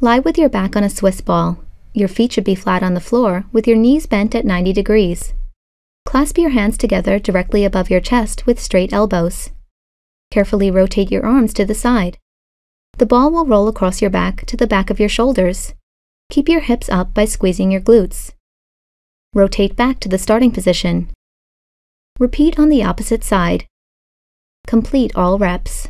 Lie with your back on a Swiss ball. Your feet should be flat on the floor with your knees bent at 90 degrees. Clasp your hands together directly above your chest with straight elbows. Carefully rotate your arms to the side. The ball will roll across your back to the back of your shoulders. Keep your hips up by squeezing your glutes. Rotate back to the starting position. Repeat on the opposite side. Complete all reps.